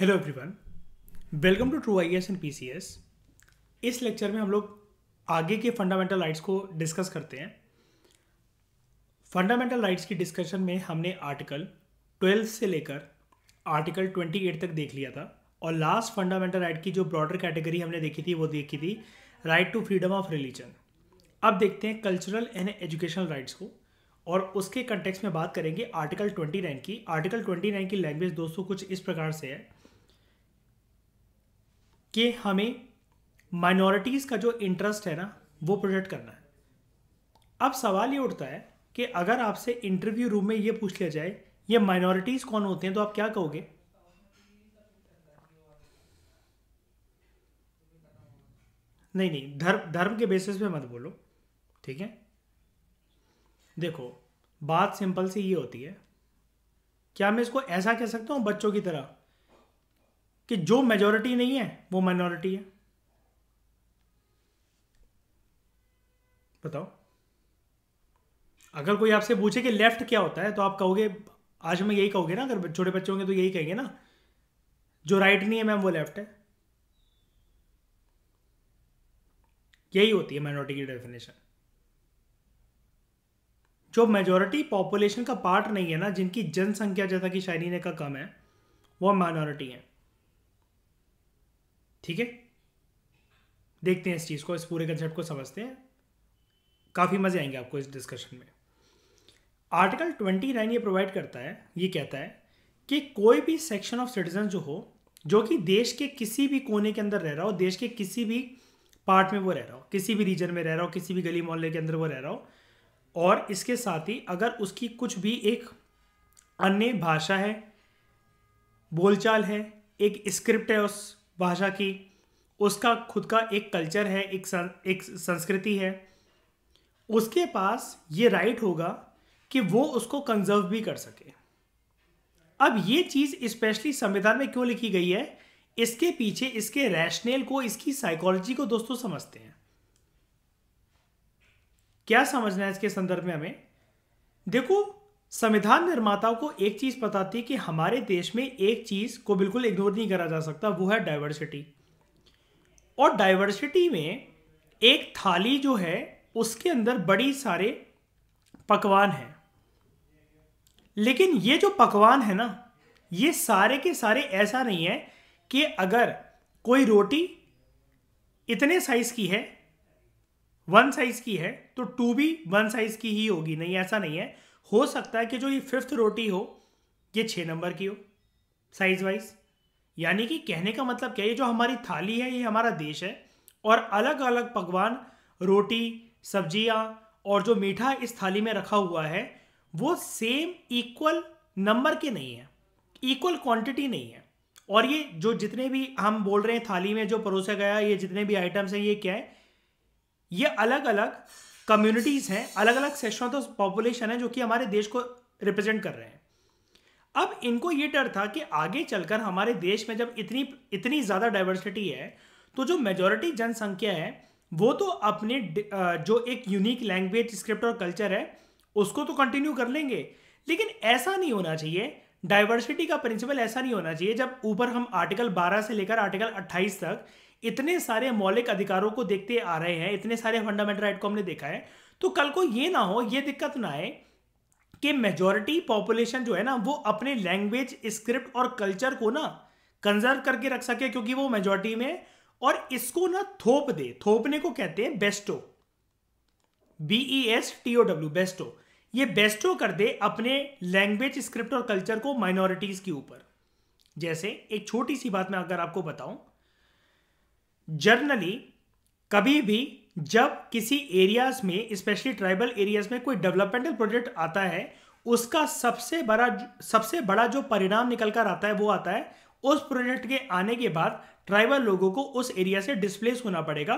Hello everyone welcome to true I S and P C S इस lecture में हम लोग आगे के फंडामेंटल राइट्स को डिस्कस करते हैं फंडामेंटल राइट्स की डिस्कशन में हमने आर्टिकल 12 से लेकर आर्टिकल 28 तक देख लिया था और लास्ट फंडामेंटल राइट की जो ब्रॉडर कैटेगरी हमने देखी थी वो देखी थी right to freedom of religion अब देखते हैं कल्चरल एंड एजुकेशनल राइट्स को और उसके कंटेक्स में बात करेंगे आर्टिकल 29 की आर्टिकल 29 की लैंग्वेज दोस्तों कुछ इस प्रकार से है कि हमें माइनॉरिटीज़ का जो इंटरेस्ट है ना वो प्रोजेक्ट करना है अब सवाल ये उठता है कि अगर आपसे इंटरव्यू रूम में ये पूछ लिया जाए ये माइनॉरिटीज़ कौन होते हैं तो आप क्या कहोगे नहीं नहीं धर्म धर्म के बेसिस पे मत बोलो ठीक है देखो बात सिंपल सी ये होती है क्या मैं इसको ऐसा कह सकता हूँ बच्चों की तरह कि जो मेजोरिटी नहीं है वो माइनॉरिटी है बताओ अगर कोई आपसे पूछे कि लेफ्ट क्या होता है तो आप कहोगे आज मैं यही कहोगे ना अगर छोटे बच्चे होंगे तो यही कहेंगे ना जो राइट नहीं है मैम वो लेफ्ट है यही होती है माइनॉरिटी की डेफिनेशन जो मेजोरिटी पॉपुलेशन का पार्ट नहीं है ना जिनकी जनसंख्या जैसा कि शायरी ने का कम है वो माइनॉरिटी है ठीक है देखते हैं इस चीज़ को इस पूरे कंसेप्ट को समझते हैं काफ़ी मज़े आएंगे आपको इस डिस्कशन में आर्टिकल ट्वेंटी नाइन ये प्रोवाइड करता है ये कहता है कि कोई भी सेक्शन ऑफ सिटीजन जो हो जो कि देश के किसी भी कोने के अंदर रह रहा हो देश के किसी भी पार्ट में वो रह रहा हो किसी भी रीजन में रह रहा हो किसी भी गली मोहल्ले के अंदर वो रह रहा हो और इसके साथ ही अगर उसकी कुछ भी एक अन्य भाषा है बोलचाल है एक स्क्रिप्ट है उस भाषा की उसका खुद का एक कल्चर है एक सं, एक संस्कृति है उसके पास ये राइट होगा कि वो उसको कंजर्व भी कर सके अब ये चीज़ स्पेशली संविधान में क्यों लिखी गई है इसके पीछे इसके रैशनल को इसकी साइकोलॉजी को दोस्तों समझते हैं क्या समझना है इसके संदर्भ में हमें देखो संविधान निर्माताओं को एक चीज़ पता थी कि हमारे देश में एक चीज़ को बिल्कुल इग्नोर नहीं करा जा सकता वो है डाइवर्सिटी और डाइवर्सिटी में एक थाली जो है उसके अंदर बड़ी सारे पकवान हैं लेकिन ये जो पकवान है ना ये सारे के सारे ऐसा नहीं है कि अगर कोई रोटी इतने साइज़ की है वन साइज़ की है तो टू भी वन साइज़ की ही होगी नहीं ऐसा नहीं है हो सकता है कि जो ये फिफ्थ रोटी हो ये छः नंबर की हो साइज़ वाइज यानी कि कहने का मतलब क्या है जो हमारी थाली है ये हमारा देश है और अलग अलग पकवान रोटी सब्जियाँ और जो मीठा इस थाली में रखा हुआ है वो सेम इक्वल नंबर के नहीं है इक्वल क्वांटिटी नहीं है और ये जो जितने भी हम बोल रहे हैं थाली में जो परोसा गया ये जितने भी आइटम्स हैं ये क्या है ये अलग अलग कम्युनिटीज़ हैं अलग अलग सेक्शन ऑफ द पॉपुलेशन है जो कि हमारे देश को रिप्रेजेंट कर रहे हैं अब इनको ये डर था कि आगे चलकर हमारे देश में जब इतनी इतनी ज़्यादा डाइवर्सिटी है तो जो मेजोरिटी जनसंख्या है वो तो अपने जो एक यूनिक लैंग्वेज स्क्रिप्ट और कल्चर है उसको तो कंटिन्यू कर लेंगे लेकिन ऐसा नहीं होना चाहिए डाइवर्सिटी का प्रिंसिपल ऐसा नहीं होना चाहिए जब ऊपर हम आर्टिकल 12 से लेकर आर्टिकल 28 तक इतने सारे मौलिक अधिकारों को देखते आ रहे हैं इतने सारे फंडामेंटल राइट को हमने देखा है तो कल को ये ना हो ये दिक्कत ना आए कि मेजोरिटी पॉपुलेशन जो है ना वो अपने लैंग्वेज स्क्रिप्ट और कल्चर को ना कंजर्व करके रख सके क्योंकि वो मेजोरिटी में और इसको ना थोप दे थोपने को कहते हैं bestow B E S T O W bestow ये बेस्टो कर दे अपने लैंग्वेज स्क्रिप्ट और कल्चर को माइनॉरिटीज के ऊपर जैसे एक छोटी सी बात मैं अगर आपको बताऊं जर्नली कभी भी जब किसी एरियाज में स्पेशली ट्राइबल एरियाज में कोई डेवलपमेंटल प्रोजेक्ट आता है उसका सबसे बड़ा सबसे बड़ा जो परिणाम निकल कर आता है वो आता है उस प्रोजेक्ट के आने के बाद ट्राइबल लोगों को उस एरिया से डिस्प्लेस होना पड़ेगा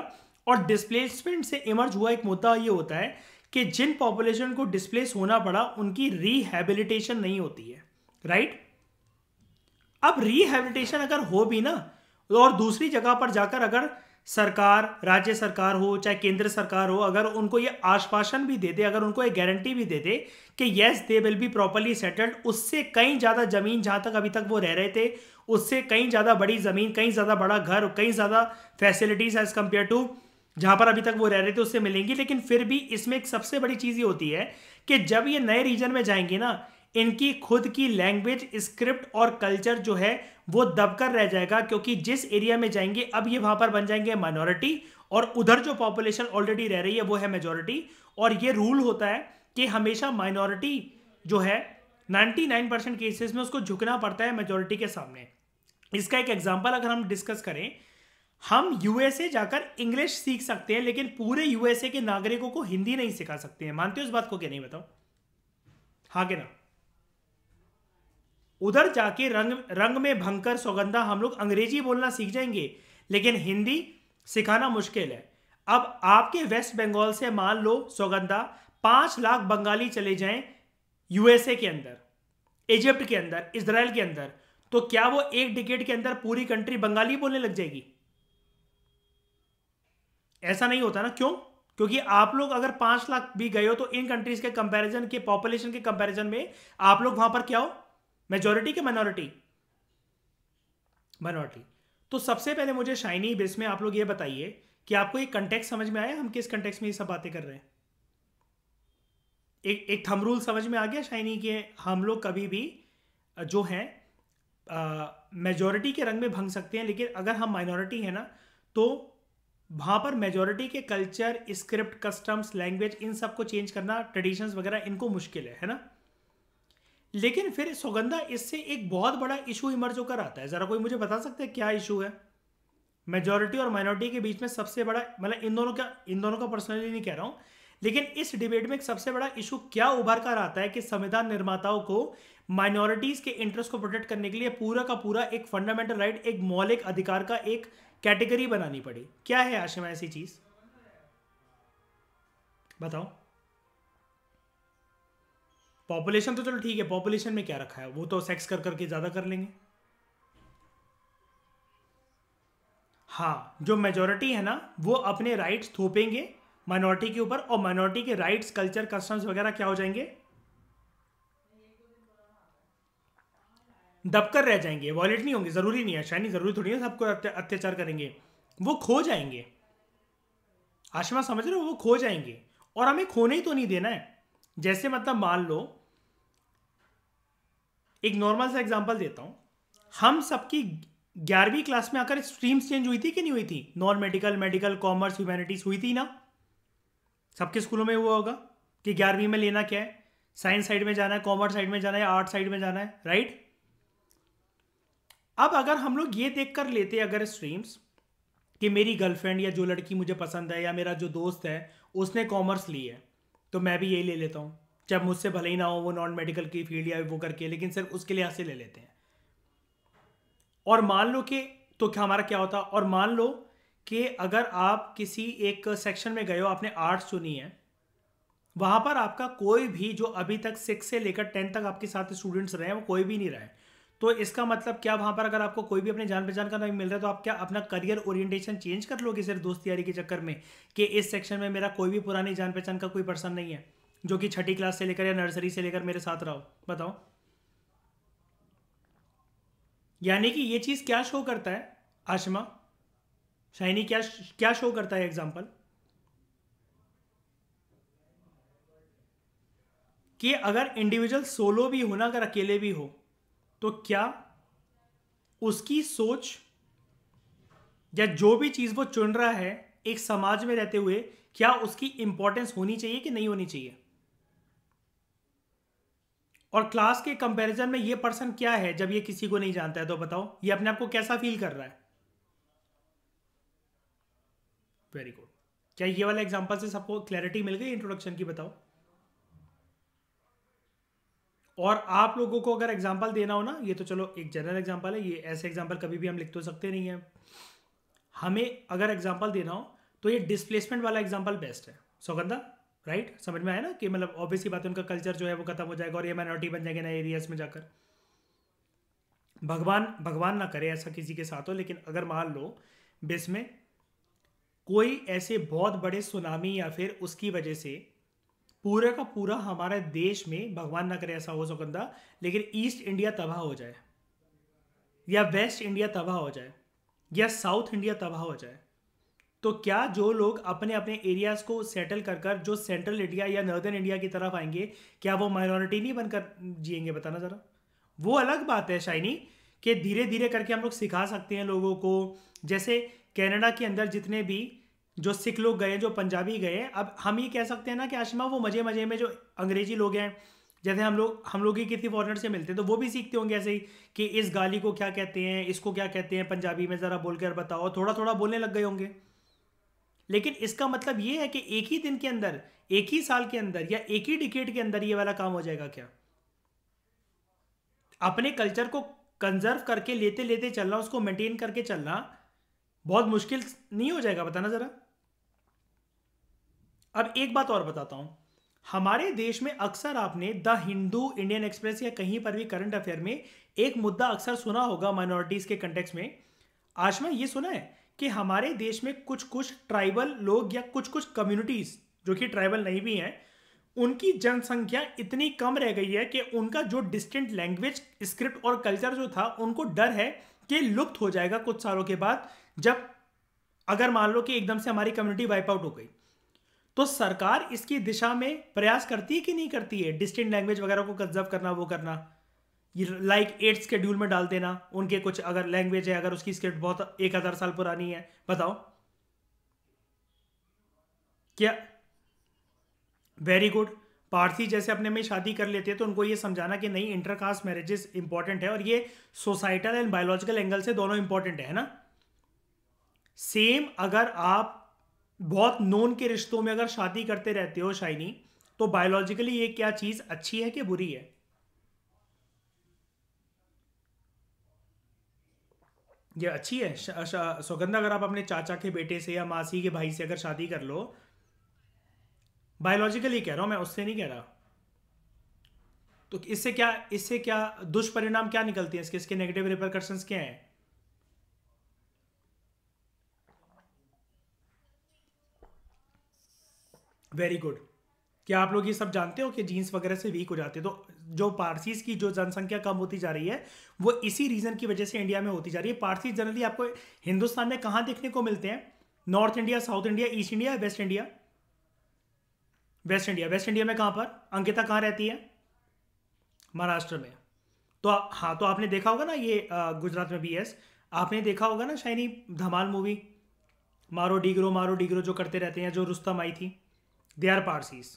और डिस्प्लेसमेंट से इमर्ज हुआ एक मुद्दा ये होता है कि जिन पॉपुलेशन को डिस्प्लेस होना पड़ा उनकी रिहेबिलिटेशन नहीं होती है राइट अब रिहेबिलिटेशन अगर हो भी ना तो और दूसरी जगह पर जाकर अगर सरकार राज्य सरकार हो चाहे केंद्र सरकार हो अगर उनको ये आश्वासन भी दे दे अगर उनको ये गारंटी भी दे दे कि yes they will be properly settled उससे कहीं ज़्यादा ज़मीन जहाँ तक अभी तक वो रह रहे थे उससे कहीं ज़्यादा बड़ी ज़मीन कहीं ज़्यादा बड़ा घर कहीं ज़्यादा फैसिलिटीज़ एज़ कम्पेयर टू जहाँ पर अभी तक वो रह रहे थे उससे मिलेंगी लेकिन फिर भी इसमें एक सबसे बड़ी चीज़ ये होती है कि जब ये नए रीजन में जाएंगे ना इनकी खुद की लैंग्वेज स्क्रिप्ट और कल्चर जो है वो दबकर रह जाएगा क्योंकि जिस एरिया में जाएंगे अब ये वहां पर बन जाएंगे माइनॉरिटी और उधर जो पॉपुलेशन ऑलरेडी रह रही है वो है मेजोरिटी और ये रूल होता है कि हमेशा माइनॉरिटी जो है 99 परसेंट केसेस में उसको झुकना पड़ता है मेजोरिटी के सामने इसका एक एग्जाम्पल अगर हम डिस्कस करें हम यूएसए जाकर इंग्लिश सीख सकते हैं लेकिन पूरे यूएसए के नागरिकों को हिंदी नहीं सिखा सकते हैं मानते हो इस बात को क्या नहीं बताओ हाँ के ना उधर जाके रंग रंग में भंकर सौगंधा हम लोग अंग्रेजी बोलना सीख जाएंगे लेकिन हिंदी सिखाना मुश्किल है अब आपके वेस्ट बंगाल से मान लो सौगंधा पांच लाख बंगाली चले जाएं यूएसए के अंदर इजिप्ट के अंदर इसराइल के अंदर तो क्या वो एक डिकेट के अंदर पूरी कंट्री बंगाली बोलने लग जाएगी ऐसा नहीं होता ना क्यों क्योंकि आप लोग अगर पांच लाख भी गए हो तो इन कंट्रीज के कंपैरिजन के पॉपुलेशन के कंपैरिजन में आप लोग वहां पर क्या हो मेजोरिटी के माइनॉरिटी माइनॉरिटी तो सबसे पहले मुझे शाइनी बेस में आप लोग ये बताइए कि आपको एक कंटेक्स समझ में आया हम किस कंटेक्स में ये सब बातें कर रहे हैं एक एक थम रूल समझ में आ गया शाइनी के हम लोग कभी भी जो हैं मेजोरिटी के रंग में भंग सकते हैं लेकिन अगर हम माइनॉरिटी हैं ना तो वहाँ पर मेजोरिटी के कल्चर स्क्रिप्ट कस्टम्स लैंग्वेज इन सब को चेंज करना ट्रेडिशंस वगैरह इनको मुश्किल है है ना लेकिन फिर सुगंधा इससे एक बहुत बड़ा इशू इमर्ज होकर आता है ज़रा कोई मुझे बता सकता है क्या इशू है मेजोरिटी और माइनॉरिटी के बीच में सबसे बड़ा मतलब इन दोनों का इन दोनों का पर्सनली नहीं कह रहा हूं लेकिन इस डिबेट में एक सबसे बड़ा इशू क्या उभर कर आता है कि संविधान निर्माताओं को माइनॉरिटीज के इंटरेस्ट को प्रोटेक्ट करने के लिए पूरा का पूरा एक फंडामेंटल राइट एक मौलिक अधिकार का एक कैटेगरी बनानी पड़ी क्या है आशिमा ऐसी चीज बताओ पॉपुलेशन तो चलो ठीक है पॉपुलेशन में क्या रखा है वो तो सेक्स कर करके ज़्यादा कर लेंगे हाँ जो मेजोरिटी है ना वो अपने राइट्स थोपेंगे माइनॉरिटी के ऊपर और माइनॉरिटी के राइट्स कल्चर कस्टम्स वगैरह क्या हो जाएंगे दबकर रह जाएंगे वॉलेट नहीं होंगे ज़रूरी नहीं है शायद ज़रूरी थोड़ी है सबको अत्याचार करेंगे वो खो जाएंगे आशमा समझ रहे हो वो खो जाएंगे और हमें खोने ही तो नहीं देना है जैसे मतलब मान लो एक नॉर्मल सा एग्जाम्पल देता हूँ हम सबकी ग्यारहवीं क्लास में आकर स्ट्रीम्स चेंज हुई थी कि नहीं हुई थी non medical medical commerce humanities हुई थी ना सबके स्कूलों में हुआ होगा कि ग्यारहवीं में लेना क्या है साइंस साइड में जाना है कॉमर्स साइड में जाना है आर्ट साइड में जाना है राइट अब अगर हम लोग ये देख कर लेते अगर स्ट्रीम्स कि मेरी गर्लफ्रेंड या जो लड़की मुझे पसंद है या मेरा जो दोस्त है उसने कॉमर्स ली है तो मैं भी यही ले लेता हूँ जब मुझसे भले ही ना हो वो नॉन मेडिकल की फील्ड या वो करके लेकिन सिर्फ उसके लिहाज से ले लेते हैं और मान लो कि तो क्या हमारा क्या होता और मान लो कि अगर आप किसी एक सेक्शन में गए हो आपने आर्ट्स चुनी है वहां पर आपका कोई भी जो अभी तक सिक्स से लेकर टेंथ तक आपके साथ स्टूडेंट्स रहे हैं वो कोई भी नहीं रहे तो इसका मतलब क्या वहाँ पर अगर आपको कोई भी अपने जान पहचान का नहीं मिल रहा है तो आप क्या अपना करियर ओरिएंटेशन चेंज कर लोगे सिर्फ दोस्त यारी के चक्कर में कि इस सेक्शन में मेरा कोई भी पुरानी जान पहचान का कोई पर्सन नहीं है जो कि छठी क्लास से लेकर या नर्सरी से लेकर मेरे साथ रहो बताओ यानी कि ये चीज़ क्या शो करता है आशमा शाइनी क्या क्या शो करता है एग्जाम्पल कि अगर इंडिविजुअल सोलो भी हो ना अगर अकेले भी हो तो क्या उसकी सोच या जो भी चीज़ वो चुन रहा है एक समाज में रहते हुए क्या उसकी इंपॉर्टेंस होनी चाहिए कि नहीं होनी चाहिए और क्लास के कंपैरिजन में ये पर्सन क्या है जब ये किसी को नहीं जानता है तो बताओ ये अपने आप को कैसा फील कर रहा है वेरी गुड क्या ये वाला एग्जांपल से सबको क्लैरिटी मिल गई इंट्रोडक्शन की बताओ और आप लोगों को अगर एग्जांपल देना हो ना ये तो चलो एक जनरल एग्जाम्पल है ये ऐसे एग्जाम्पल कभी भी हम लिख तो सकते नहीं है हमें अगर एग्जाम्पल देना हो तो ये डिस्प्लेसमेंट वाला एग्जाम्पल बेस्ट है सौगंधा राइट right? समझ में आया ना कि मतलब ऑब्वियसली बात है उनका कल्चर जो है वो खत्म हो जाएगा और ये माइनॉरिटी बन जाएंगे नए एरियाज में जाकर भगवान भगवान ना करे ऐसा किसी के साथ हो लेकिन अगर मान लो बेस में कोई ऐसे बहुत बड़े सुनामी या फिर उसकी वजह से पूरे का पूरा हमारे देश में भगवान ना करे ऐसा हो सकता लेकिन ईस्ट इंडिया तबाह हो जाए या वेस्ट इंडिया तबाह हो जाए या साउथ इंडिया तबाह हो जाए तो क्या जो लोग अपने अपने एरियाज़ को सेटल कर कर जो सेंट्रल इंडिया या नॉर्दर्न इंडिया की तरफ आएंगे क्या वो माइनॉरिटी नहीं बनकर जिएंगे बताना ज़रा वो अलग बात है शाइनी कि धीरे धीरे करके हम लोग सिखा सकते हैं लोगों को जैसे कनाडा के अंदर जितने भी जो सिख लोग गए जो पंजाबी गए अब हम ये कह सकते हैं ना कि आशमा वो मज़े मज़े में जो अंग्रेजी लोग हैं जैसे हम लोग हम लोग ही किसी फॉरनर से मिलते हैं तो वो भी सीखते होंगे ऐसे ही कि इस गाली को क्या कहते हैं इसको क्या कहते हैं पंजाबी में ज़रा बोल कर बताओ थोड़ा थोड़ा बोलने लग गए होंगे लेकिन इसका मतलब यह है कि एक ही दिन के अंदर एक ही साल के अंदर या एक ही डिकेट के अंदर यह वाला काम हो जाएगा क्या अपने कल्चर को कंजर्व करके लेते लेते चलना उसको मेंटेन करके चलना बहुत मुश्किल नहीं हो जाएगा बताना जरा अब एक बात और बताता हूं हमारे देश में अक्सर आपने द हिंदू इंडियन एक्सप्रेस या कहीं पर भी करंट अफेयर में एक मुद्दा अक्सर सुना होगा माइनॉरिटीज के कंटेक्स में आशमा ये सुना है कि हमारे देश में कुछ कुछ ट्राइबल लोग या कुछ कुछ कम्युनिटीज़ जो कि ट्राइबल नहीं भी हैं उनकी जनसंख्या इतनी कम रह गई है कि उनका जो डिस्टेंट लैंग्वेज स्क्रिप्ट और कल्चर जो था उनको डर है कि लुप्त हो जाएगा कुछ सालों के बाद जब अगर मान लो कि एकदम से हमारी कम्युनिटी वाइप आउट हो गई तो सरकार इसकी दिशा में प्रयास करती है कि नहीं करती है डिस्टेंट लैंग्वेज वगैरह को कंजर्व करना वो करना लाइक एट स्केड्यूल में डाल देना उनके कुछ अगर लैंग्वेज है अगर उसकी स्क्रिप्ट बहुत एक हज़ार साल पुरानी है बताओ क्या वेरी गुड पारसी जैसे अपने में शादी कर लेते हैं तो उनको ये समझाना कि नहीं इंटरकास्ट मैरिजेस इंपॉर्टेंट है और ये सोसाइटल एंड बायोलॉजिकल एंगल से दोनों इंपॉर्टेंट है ना सेम अगर आप बहुत नोन के रिश्तों में अगर शादी करते रहते हो शाइनी तो बायोलॉजिकली ये क्या चीज़ अच्छी है कि बुरी है ये अच्छी है सौगंधा अगर आप अपने चाचा के बेटे से या मासी के भाई से अगर शादी कर लो बायोलॉजिकली कह रहा हूं मैं उससे नहीं कह रहा तो इससे क्या इससे क्या दुष्परिणाम क्या निकलती है इसके इसके नेगेटिव रिपरकर्शन क्या हैं वेरी गुड क्या आप लोग ये सब जानते हो कि जीन्स वगैरह से वीक हो जाते हैं तो जो पारसीज की जो जनसंख्या कम होती जा रही है वो इसी रीज़न की वजह से इंडिया में होती जा रही है पारसीज जनरली आपको हिंदुस्तान में कहाँ देखने को मिलते हैं north India south India east India west India west India west India में कहाँ पर अंकिता कहाँ रहती है महाराष्ट्र में तो हाँ तो आपने देखा होगा ना ये गुजरात में भी एस आपने देखा होगा ना शाइनी धमाल मूवी मारो डिग्रो मारो डीगरो जो करते रहते हैं जो रुस्तम आई थी they are Parsis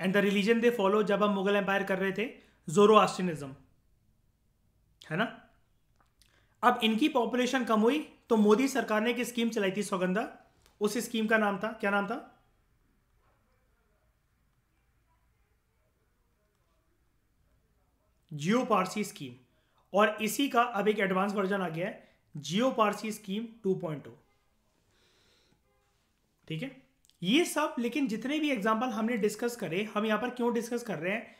and the religion they follow जब हम मुगल एम्पायर कर रहे थे जोरोआस्टिनिज्म है ना अब इनकी पॉपुलेशन कम हुई तो मोदी सरकार ने एक स्कीम चलाई थी सौगंधा उस स्कीम का नाम था क्या नाम था जियो पारसी स्कीम और इसी का अब एक एडवांस वर्जन आ गया है जियो पारसी स्कीम 2.0 ठीक है ये सब लेकिन जितने भी एग्जाम्पल हमने डिस्कस करे हम यहाँ पर क्यों डिस्कस कर रहे हैं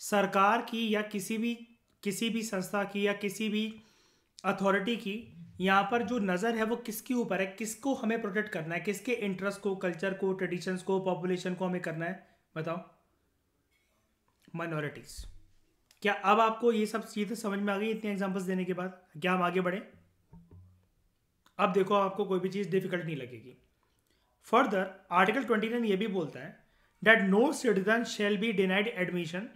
सरकार की या किसी भी किसी भी संस्था की या किसी भी अथॉरिटी की यहाँ पर जो नज़र है वो किसके ऊपर है किसको हमें प्रोटेक्ट करना है किसके इंटरेस्ट को कल्चर को ट्रेडिशंस को पॉपुलेशन को हमें करना है बताओ माइनॉरिटीज़ क्या अब आपको ये सब चीज़ें तो समझ में आ गई इतने एग्जाम्पल्स देने के बाद क्या हम आगे बढ़े अब देखो आपको कोई भी चीज़ डिफिकल्ट नहीं लगेगी फर्दर आर्टिकल ट्वेंटी नाइन ये भी बोलता है that no citizen shall be denied admission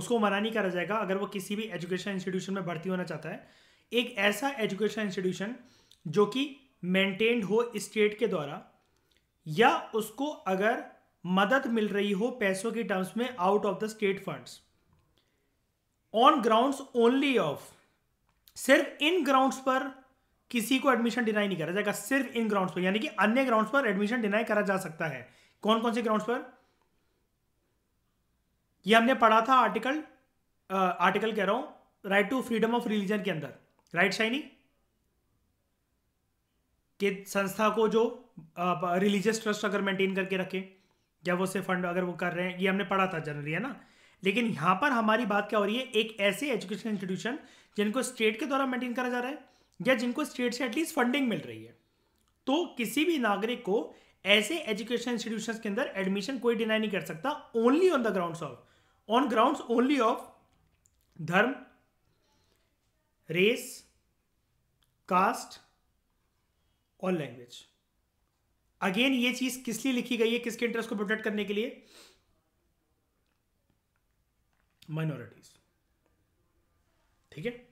उसको मना नहीं करा जाएगा अगर वो किसी भी एजुकेशन इंस्टीट्यूशन में भर्ती होना चाहता है एक ऐसा एजुकेशन इंस्टीट्यूशन जो कि मेंटेन्ड हो स्टेट के द्वारा या उसको अगर मदद मिल रही हो पैसों के टर्म्स में out of the state funds on grounds only of सिर्फ इन ग्राउंड्स पर किसी को एडमिशन डिनाई नहीं करा जाएगा सिर्फ इन ग्राउंड्स पर यानी कि अन्य ग्राउंड्स पर एडमिशन डिनाई करा जा सकता है कौन कौन से ग्राउंड्स पर ये हमने पढ़ा था आर्टिकल आ, आर्टिकल कह रहा हूं right to freedom of religion के अंदर राइट शाइनी के संस्था को जो रिलीजियस ट्रस्ट अगर मेंटेन करके रखे या वो से फंड अगर वो कर रहे हैं ये हमने पढ़ा था जनरली है ना लेकिन यहां पर हमारी बात क्या हो रही है एक ऐसे एजुकेशन इंस्टीट्यूशन जिनको स्टेट के द्वारा मेंटेन करा जा रहा है या जिनको स्टेट से एटलीस्ट फंडिंग मिल रही है तो किसी भी नागरिक को ऐसे एजुकेशन इंस्टीट्यूशन के अंदर एडमिशन कोई डिनाई नहीं कर सकता only on the ground of on ground only of धर्म रेस कास्ट और लैंग्वेज अगेन ये चीज किस लिए लिखी गई है किसके इंटरेस्ट को प्रोटेक्ट करने के लिए माइनॉरिटीज ठीक है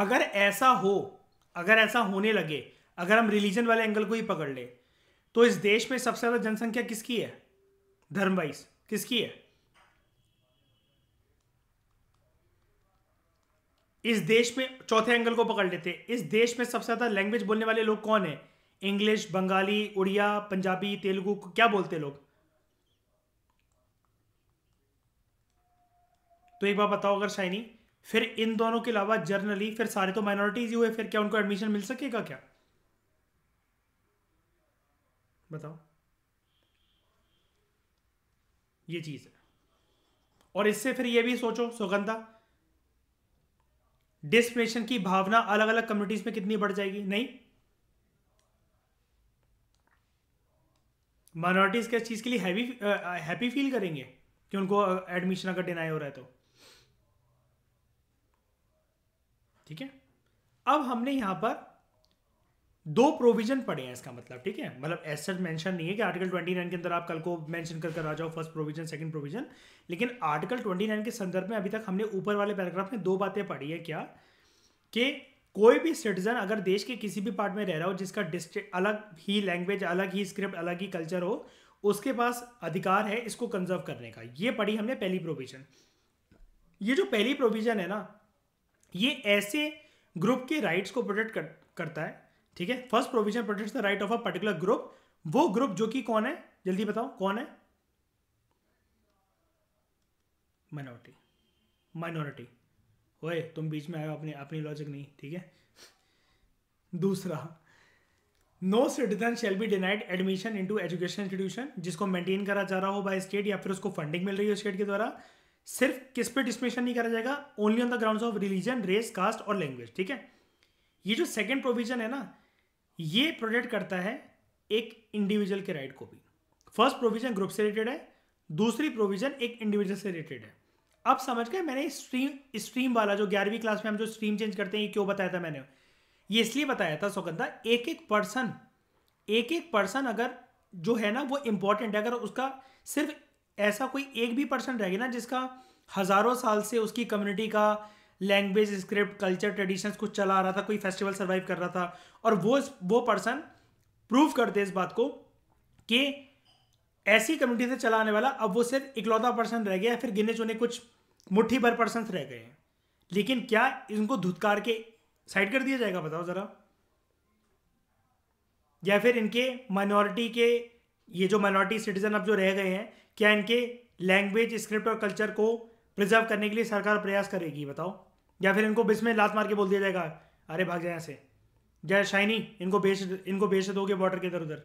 अगर ऐसा हो अगर ऐसा होने लगे अगर हम रिलीजन वाले एंगल को ही पकड़ ले तो इस देश में सबसे ज्यादा जनसंख्या किसकी है धर्म वाइज किसकी है इस देश में चौथे एंगल को पकड़ लेते इस देश में सबसे ज्यादा लैंग्वेज बोलने वाले लोग कौन है इंग्लिश बंगाली उड़िया पंजाबी तेलुगु क्या बोलते लोग तो एक बार बताओ अगर शाइनी फिर इन दोनों के अलावा जर्नली फिर सारे तो माइनॉरिटीज ही हुए फिर क्या उनको एडमिशन मिल सकेगा क्या बताओ ये चीज है और इससे फिर ये भी सोचो सुगंधा डिस्क्रिमिनेशन की भावना अलग अलग कम्युनिटीज में कितनी बढ़ जाएगी नहीं माइनॉरिटीज किस चीज़ के लिए हैवी हैप्पी फील करेंगे कि उनको एडमिशन uh, अगर डिनाई हो रहा है तो ठीक है अब हमने यहां पर दो प्रोविजन पढ़े हैं इसका मतलब ठीक है मतलब एसर मेंशन नहीं है कि आर्टिकल 29 के अंदर आप कल को मेंशन कर कर आ जाओ फर्स्ट प्रोविजन सेकंड प्रोविजन लेकिन आर्टिकल 29 के संदर्भ में अभी तक हमने ऊपर वाले पैराग्राफ में दो बातें पढ़ी है क्या कि कोई भी सिटीजन अगर देश के किसी भी पार्ट में रह रहा हो जिसका डिस्ट्रिक्ट अलग ही लैंग्वेज अलग ही स्क्रिप्ट अलग ही कल्चर हो उसके पास अधिकार है इसको कंजर्व करने का ये पढ़ी हमने पहली प्रोविजन ये जो पहली प्रोविजन है ना ये ऐसे ग्रुप के राइट्स को प्रोटेक्ट कर, करता है ठीक है first provision protect the right of a particular group वो ग्रुप जो कि कौन है जल्दी बताओ कौन है माइनॉरिटी माइनॉरिटी ओए तुम बीच में आए अपनी अपनी लॉजिक नहीं ठीक है दूसरा no citizen shall be denied admission into education institution जिसको मेंटेन करा जा रहा हो बाय स्टेट या फिर उसको फंडिंग मिल रही हो स्टेट के द्वारा सिर्फ किस पे डिस्क्रिमिनेशन नहीं करा जाएगा only on the ground of religion race caste और लैंग्वेज ठीक है ये जो सेकेंड प्रोविजन है ना ये प्रोटेक्ट करता है एक इंडिविजुअल के राइट को भी फर्स्ट प्रोविजन ग्रुप से रिलेटेड है दूसरी प्रोविजन एक इंडिविजुअल से रिलेटेड है अब समझ गए मैंने स्ट्रीम स्ट्रीम वाला जो ग्यारहवीं क्लास में हम जो स्ट्रीम चेंज करते हैं ये क्यों बताया था मैंने ये इसलिए बताया था सौगंधा एक एक पर्सन एक एक पर्सन अगर जो है ना वो इंपॉर्टेंट है अगर उसका सिर्फ ऐसा कोई एक भी पर्सन रहेगा ना जिसका हज़ारों साल से उसकी कम्युनिटी का लैंग्वेज स्क्रिप्ट कल्चर ट्रेडिशंस कुछ चला रहा था कोई फेस्टिवल सर्वाइव कर रहा था और वो वो पर्सन प्रूव करते इस बात को कि ऐसी कम्युनिटी से चला आने वाला अब वो सिर्फ इकलौता पर्सन रह गया फिर गिने चुने कुछ मुट्ठी भर पर्सन रह गए हैं लेकिन क्या इनको धुतकार के साइड कर दिया जाएगा बताओ ज़रा या फिर इनके माइनॉरिटी के ये जो माइनॉरिटी सिटीजन अब जो रह गए हैं क्या इनके लैंग्वेज स्क्रिप्ट और कल्चर को प्रिजर्व करने के लिए सरकार प्रयास करेगी बताओ या फिर इनको बिजमें लात मार के बोल दिया जाएगा अरे भाग जाए से जय शाइनी इनको बेच इनको बेच दोगे बॉर्डर के इधर उधर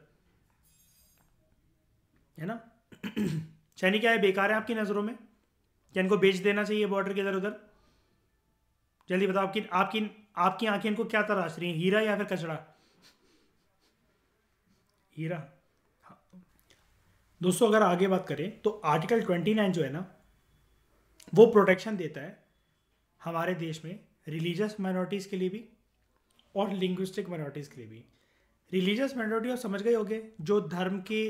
है ना शाइनी क्या है बेकार है आपकी नज़रों में क्या इनको बेच देना चाहिए बॉर्डर के इधर उधर जल्दी बताओ आपकी आपकी आपकी आंखें इनको क्या तराश रही हैं हीरा या फिर कचड़ा हीरा दोस्तों अगर आगे बात करें तो आर्टिकल 29 जो है ना वो प्रोटेक्शन देता है हमारे देश में रिलीजियस माइनॉरिटीज़ के लिए भी और लिंग्विस्टिक माइनॉरिटीज़ के लिए भी रिलीजियस माइनॉरिटी आप समझ गए होंगे जो धर्म के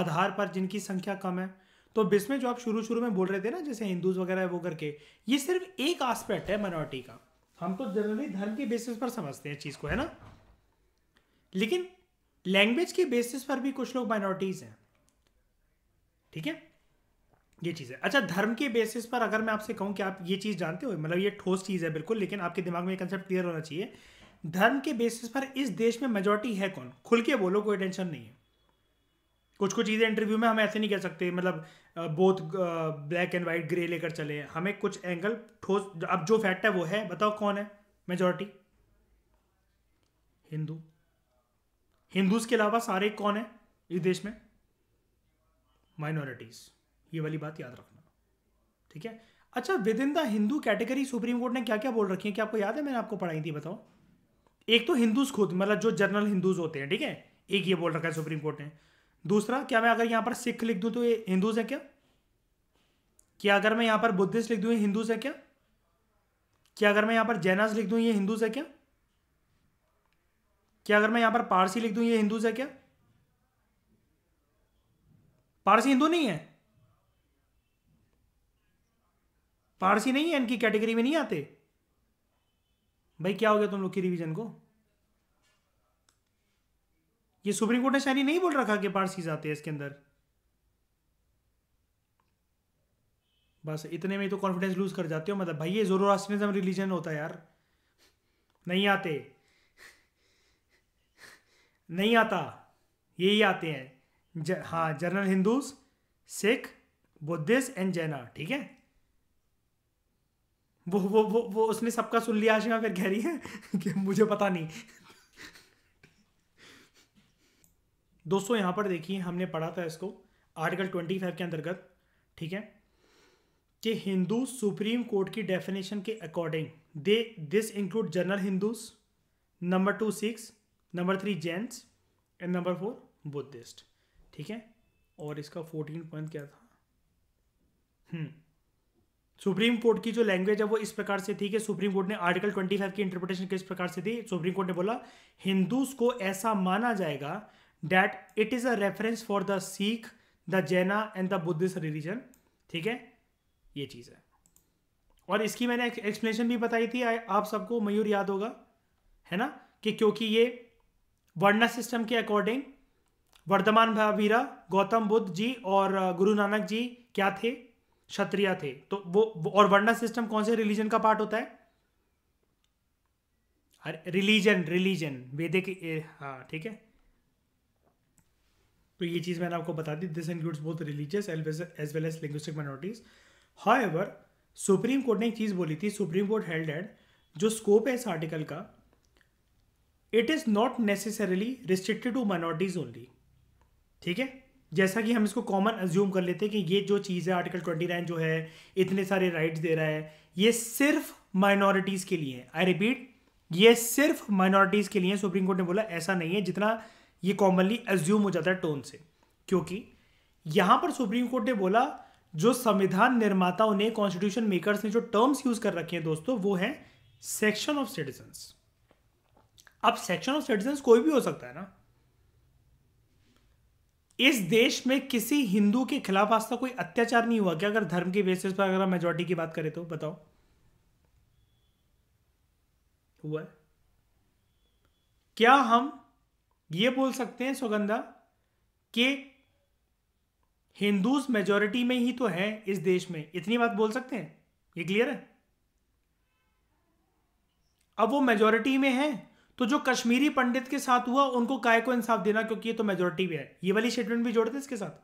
आधार पर जिनकी संख्या कम है तो बिस्में जो आप शुरू शुरू में बोल रहे थे ना जैसे हिंदूज वगैरह वो करके ये सिर्फ एक आस्पेक्ट है माइनॉरिटी का हम तो जनरली धर्म के बेसिस पर समझते हैं चीज़ को है ना लेकिन लैंग्वेज के बेसिस पर भी कुछ लोग माइनॉरिटीज़ हैं ठीक है ये चीज़ है अच्छा धर्म के बेसिस पर अगर मैं आपसे कहूँ कि आप ये चीज़ जानते हो मतलब ये ठोस चीज़ है बिल्कुल लेकिन आपके दिमाग में ये कंसेप्ट क्लियर होना चाहिए धर्म के बेसिस पर इस देश में मेजोरिटी है कौन खुल के बोलो कोई टेंशन नहीं है कुछ कुछ चीज़ें इंटरव्यू में हम ऐसे नहीं कह सकते मतलब both black and white grey लेकर चले हमें कुछ एंगल ठोस अब जो फैक्ट है वो है बताओ कौन है मेजोरिटी हिंदू हिंदूज के अलावा सारे कौन है इस देश में माइनॉरिटीज़ ये वाली बात याद रखना ठीक है अच्छा within the Hindu category supreme court ने क्या क्या बोल रखी है क्या आपको याद है मैंने आपको पढ़ाई थी बताओ एक तो हिंदूज खुद मतलब जो जनरल हिंदूज होते हैं ठीक है एक ये बोल रखा है सुप्रीम कोर्ट ने दूसरा क्या मैं अगर यहां पर सिख लिख दूं तो ये हिंदूज है क्या क्या अगर मैं यहां पर बुद्धिस्ट लिख दूँ ये हिंदूज है क्या क्या अगर मैं यहां पर जैनाज लिख दू ये हिंदूज है क्या क्या अगर मैं यहां पर पारसी लिख दू ये हिंदूज है क्या पारसी हिंदू नहीं है पारसी नहीं है इनकी कैटेगरी में नहीं आते भाई क्या हो गया तुम लोग की रिवीजन को ये सुप्रीम कोर्ट ने शायरी नहीं बोल रखा कि पारसी आते हैं इसके अंदर बस इतने में तो कॉन्फिडेंस लूज कर जाते हो मतलब भाई ये जोरो रिलीजन होता है यार नहीं आते नहीं आता यही आते हैं हाँ general Hindus Sikh Buddhist and Jaina ठीक है वो वो वो वो उसने सबका सुन लिया आशिमा फिर कह रही है कि मुझे पता नहीं दोस्तों यहां पर देखिए हमने पढ़ा था इसको आर्टिकल ट्वेंटी फाइव के अंतर्गत ठीक है कि हिंदू सुप्रीम कोर्ट की डेफिनेशन के according they this include general Hindus number two Sikhs number three Jains and number four Buddhist ठीक है और इसका फोर्टीन पॉइंट क्या था हम्म। सुप्रीम कोर्ट की जो लैंग्वेज है वो इस प्रकार से थी कि सुप्रीम कोर्ट ने आर्टिकल 25 की इंटरप्रिटेशन किस प्रकार से थी सुप्रीम कोर्ट ने बोला हिंदूज को ऐसा माना जाएगा that it is a reference for the Sikh the Jaina and the Buddhist religion ठीक है ये चीज़ है और इसकी मैंने एक्सप्लेनेशन भी बताई थी आप सबको मयूर याद होगा है ना कि क्योंकि ये वर्णा सिस्टम के अकॉर्डिंग वर्धमान भावीरा गौतम बुद्ध जी और गुरु नानक जी क्या थे क्षत्रिय थे तो वो और वर्णा सिस्टम कौन से रिलीजन का पार्ट होता है अरे रिलीजन रिलीजन वेदिक हाँ ठीक है तो ये चीज़ मैंने आपको बता दी this includes both religious as well as linguistic minorities ever supreme court ने एक चीज़ बोली थी सुप्रीम कोर्ट हेल्ड एड जो स्कोप है इस आर्टिकल का it is not necessarily restricted to minorities only ठीक है जैसा कि हम इसको कॉमन एज्यूम कर लेते हैं कि ये जो चीज़ है आर्टिकल ट्वेंटी नाइन जो है इतने सारे राइट्स दे रहा है ये सिर्फ माइनॉरिटीज़ के लिए आई रिपीट ये सिर्फ माइनॉरिटीज़ के लिए सुप्रीम कोर्ट ने बोला ऐसा नहीं है जितना ये कॉमनली एज्यूम हो जाता है टोन से क्योंकि यहाँ पर सुप्रीम कोर्ट ने बोला जो संविधान निर्माताओं ने कॉन्स्टिट्यूशन मेकर्स ने जो टर्म्स यूज़ कर रखे हैं दोस्तों वो है सेक्शन ऑफ सिटीजन्स अब सेक्शन ऑफ सिटीजन्स कोई भी हो सकता है ना इस देश में किसी हिंदू के खिलाफ आज तक कोई अत्याचार नहीं हुआ क्या अगर धर्म के बेसिस पर अगर मेजोरिटी की बात करें तो बताओ हुआ है क्या हम ये बोल सकते हैं सुगंधा कि हिंदूज मेजोरिटी में ही तो है इस देश में इतनी बात बोल सकते हैं ये क्लियर है अब वो मेजोरिटी में है तो जो कश्मीरी पंडित के साथ हुआ उनको काय को इंसाफ देना क्योंकि ये तो मेजोरिटी भी है ये वाली स्टेटमेंट भी जोड़ते इसके साथ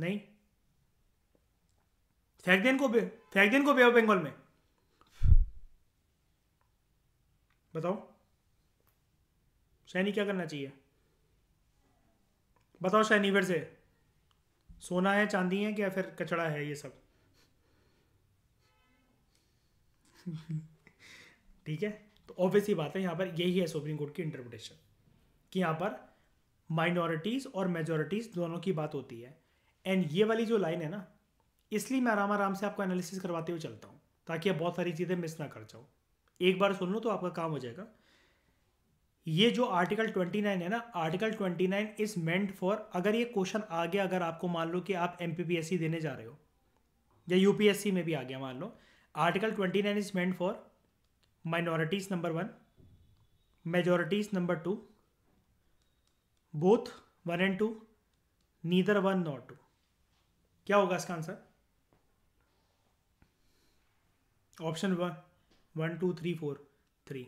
नहीं फेंक दें को फेंक दें को बे ऑफ बंगाल में बताओ शैनी क्या करना चाहिए बताओ शैनी फिर से सोना है चांदी है क्या फिर कचड़ा है ये सब ठीक है तो ऑब्वियस ही बात है यहाँ पर यही है सुप्रीम कोर्ट की इंटरप्रिटेशन कि यहाँ पर माइनॉरिटीज़ और मेजोरिटीज़ दोनों की बात होती है एंड ये वाली जो लाइन है ना इसलिए मैं आराम आराम से आपको एनालिसिस करवाते हुए चलता हूँ ताकि आप बहुत सारी चीज़ें मिस ना कर जाओ एक बार सुन लो तो आपका काम हो जाएगा ये जो आर्टिकल 29 है ना आर्टिकल 29 इज मेंट फॉर अगर ये क्वेश्चन आ गया अगर आपको मान लो कि आप एम देने जा रहे हो या यूपीएससी में भी आ गया मान लो article 29 is meant for minorities number one majorities number two both one and two neither one not two क्या होगा इसका answer option one one two three four three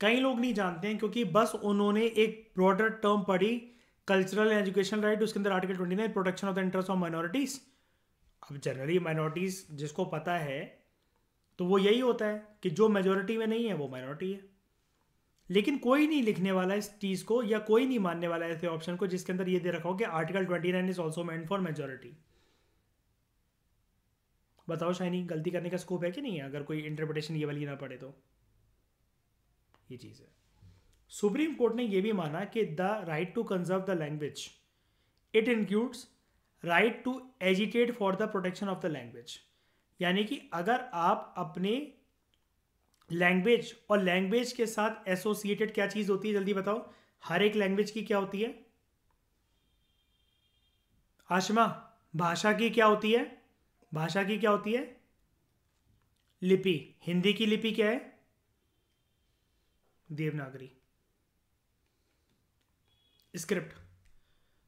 कई लोग नहीं जानते हैं क्योंकि बस उन्होंने एक ब्रॉडर टर्म पढ़ी कल्चरल एजुकेशन राइट उसके अंदर article twenty nine protection of the interest of minorities अब जनरली माइनॉरिटीज जिसको पता है तो वो यही होता है कि जो मेजोरिटी में नहीं है वो माइनॉरिटी है लेकिन कोई नहीं लिखने वाला इस चीज़ को या कोई नहीं मानने वाला ऐसे ऑप्शन को जिसके अंदर ये दे रखा हो कि article twenty nine is also meant for majority बताओ शाइनी गलती करने का स्कोप है कि नहीं है अगर कोई इंटरप्रिटेशन ये वाली ना पड़े तो ये चीज़ है सुप्रीम कोर्ट ने यह भी माना कि the right to conserve the language it includes right to educate for the protection of the language यानी कि अगर आप अपने लैंग्वेज और लैंग्वेज के साथ एसोसिएटेड क्या चीज़ होती है जल्दी बताओ हर एक लैंग्वेज की क्या होती है आशमा भाषा की क्या होती है भाषा की क्या होती है लिपि हिंदी की लिपि क्या है देवनागरी स्क्रिप्ट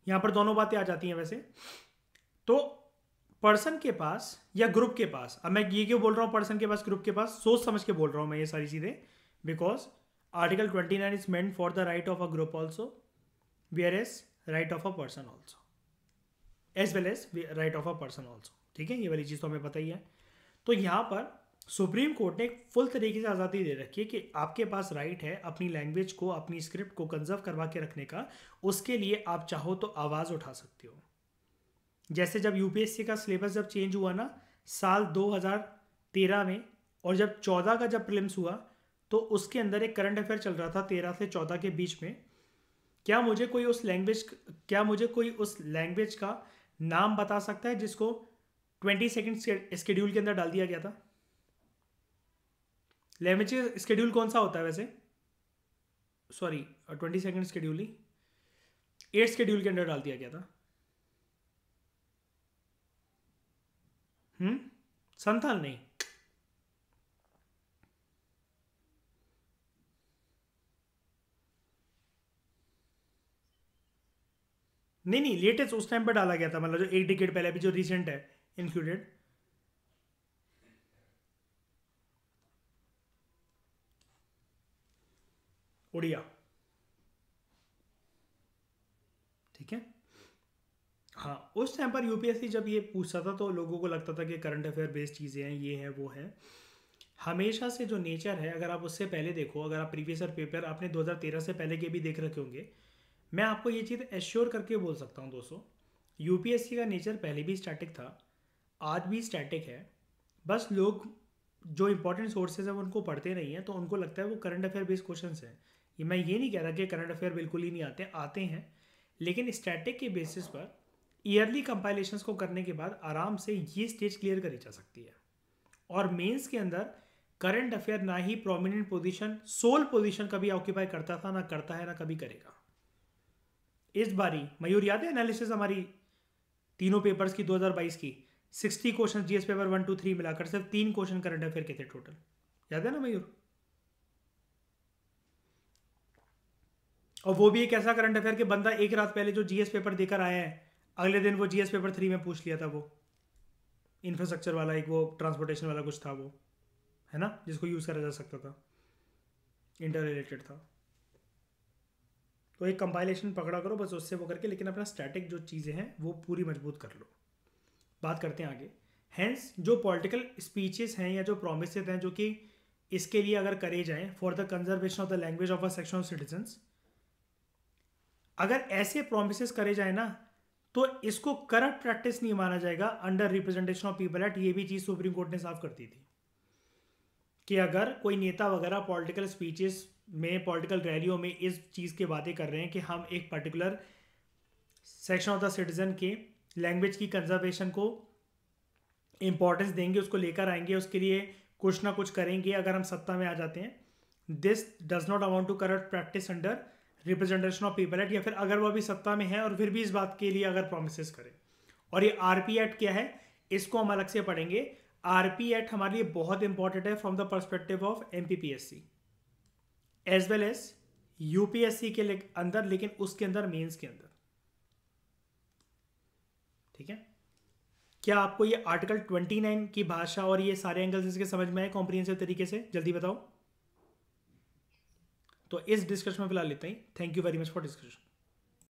यहां पर दोनों बातें आ जाती हैं वैसे तो पर्सन के पास या ग्रुप के पास अब मैं ये क्यों बोल रहा हूँ पर्सन के पास ग्रुप के पास सोच समझ के बोल रहा हूँ मैं ये सारी चीज़ें because article twenty nine is meant for the right of a group also whereas right of a person also as well as right of a person also ठीक है ये वाली चीज़ तो हमें पता ही है तो यहाँ पर सुप्रीम कोर्ट ने एक फुल तरीके से आज़ादी दे रखी है कि आपके पास राइट है अपनी लैंग्वेज को अपनी स्क्रिप्ट को कंजर्व करवा के रखने का उसके लिए आप चाहो तो आवाज़ उठा सकते हो जैसे जब यूपीएससी का सिलेबस जब चेंज हुआ ना साल 2013 में और जब 14 का जब प्रिलिम्स हुआ तो उसके अंदर एक करंट अफेयर चल रहा था 13 से 14 के बीच में क्या मुझे कोई उस लैंग्वेज क्या मुझे कोई उस लैंग्वेज का नाम बता सकता है जिसको ट्वेंटी सेकेंड स्केड्यूल के अंदर डाल दिया गया था लैंग्वेज स्केड्यूल कौन सा होता है वैसे सॉरी ट्वेंटी सेकेंड स्केड्यूल ही एट स्केड्यूल के अंदर डाल दिया गया था हम्म संथाल नहीं नहीं नहीं लेटेस्ट उस टाइम पे डाला गया था मतलब जो एक डिकेट पहले अभी जो रिसेंट है इंक्लूडेड उड़िया हाँ उस टाइम पर यूपीएससी जब ये पूछता था तो लोगों को लगता था कि करंट अफेयर बेस्ड चीज़ें हैं ये हैं वो हैं हमेशा से जो नेचर है अगर आप उससे पहले देखो अगर आप प्रीवियस ईयर पेपर आपने 2013 से पहले के भी देख रखे होंगे मैं आपको ये चीज़ एश्योर करके बोल सकता हूँ दोस्तों यू का नेचर पहले भी स्टैटिक था आज भी स्टैटिक है बस लोग जो इंपॉर्टेंट सोर्सेज हैं उनको पढ़ते नहीं हैं तो उनको लगता है वो करंट अफेयर बेस्ड क्वेश्चन हैं ये मैं ये नहीं कह रहा कि करंट अफेयर बिल्कुल ही नहीं आते आते हैं लेकिन स्टैटिक के बेसिस पर ईयरली कंपाइलेशंस को करने के बाद आराम से ये स्टेज क्लियर करी जा सकती है और मेंस के अंदर करंट अफेयर ना ही प्रोमिनेंट पोजीशन सोल पोजीशन कभी ऑक्यूपाई करता था ना करता है ना कभी करेगा इस बारी मयूर याद है एनालिसिस हमारी तीनों पेपर्स की 2022 की 60 question GS paper one two three मिलाकर सिर्फ तीन क्वेश्चन करंट अफेयर के थे टोटल याद है ना मयूर और वो भी एक ऐसा करंट अफेयर के बंदा एक रात पहले जो जीएस पेपर देकर आया है अगले दिन वो जीएस पेपर थ्री में पूछ लिया था वो इंफ्रास्ट्रक्चर वाला एक वो ट्रांसपोर्टेशन वाला कुछ था वो है ना जिसको यूज़ करा जा सकता था इंटर रिलेटेड था तो एक कंपाइलेशन पकड़ा करो बस उससे वो करके लेकिन अपना स्टैटिक जो चीज़ें हैं वो पूरी मजबूत कर लो बात करते हैं आगे हैंस जो पॉलिटिकल स्पीचेस हैं या जो प्रोमिस हैं जो कि इसके लिए अगर करे जाएं for the conservation of the language of a section of citizens अगर ऐसे प्रोमिस करे जाए ना तो इसको करप्ट प्रैक्टिस नहीं माना जाएगा under representation of people act ये भी चीज सुप्रीम कोर्ट ने साफ करती थी कि अगर कोई नेता वगैरह पॉलिटिकल स्पीचेस में पॉलिटिकल रैलियों में इस चीज़ के बातें कर रहे हैं कि हम एक particular section of the citizen के लैंग्वेज की कंजर्वेशन को इंपॉर्टेंस देंगे उसको लेकर आएंगे उसके लिए कुछ ना कुछ करेंगे अगर हम सत्ता में आ जाते हैं this does not amount to corrupt practice under representation of people act या फिर अगर वो भी सत्ता में है और फिर भी इस बात के लिए अगर प्रोमिस करे और ये आर एक्ट क्या है इसको हम अलग से पढ़ेंगे आर एक्ट हमारे लिए बहुत इंपॉर्टेंट है from the perspective of M P P S C as well as U P S C के अंदर लेकिन उसके अंदर मेन्स के अंदर ठीक है क्या आपको ये आर्टिकल ट्वेंटी नाइन की भाषा और ये सारे एंगल्स इसके समझ में आए कॉम्प्रिहेंसिव तरीके से जल्दी बताओ तो इस डिस्कशन में फिलहाल लेते हैं thank you very much for discussion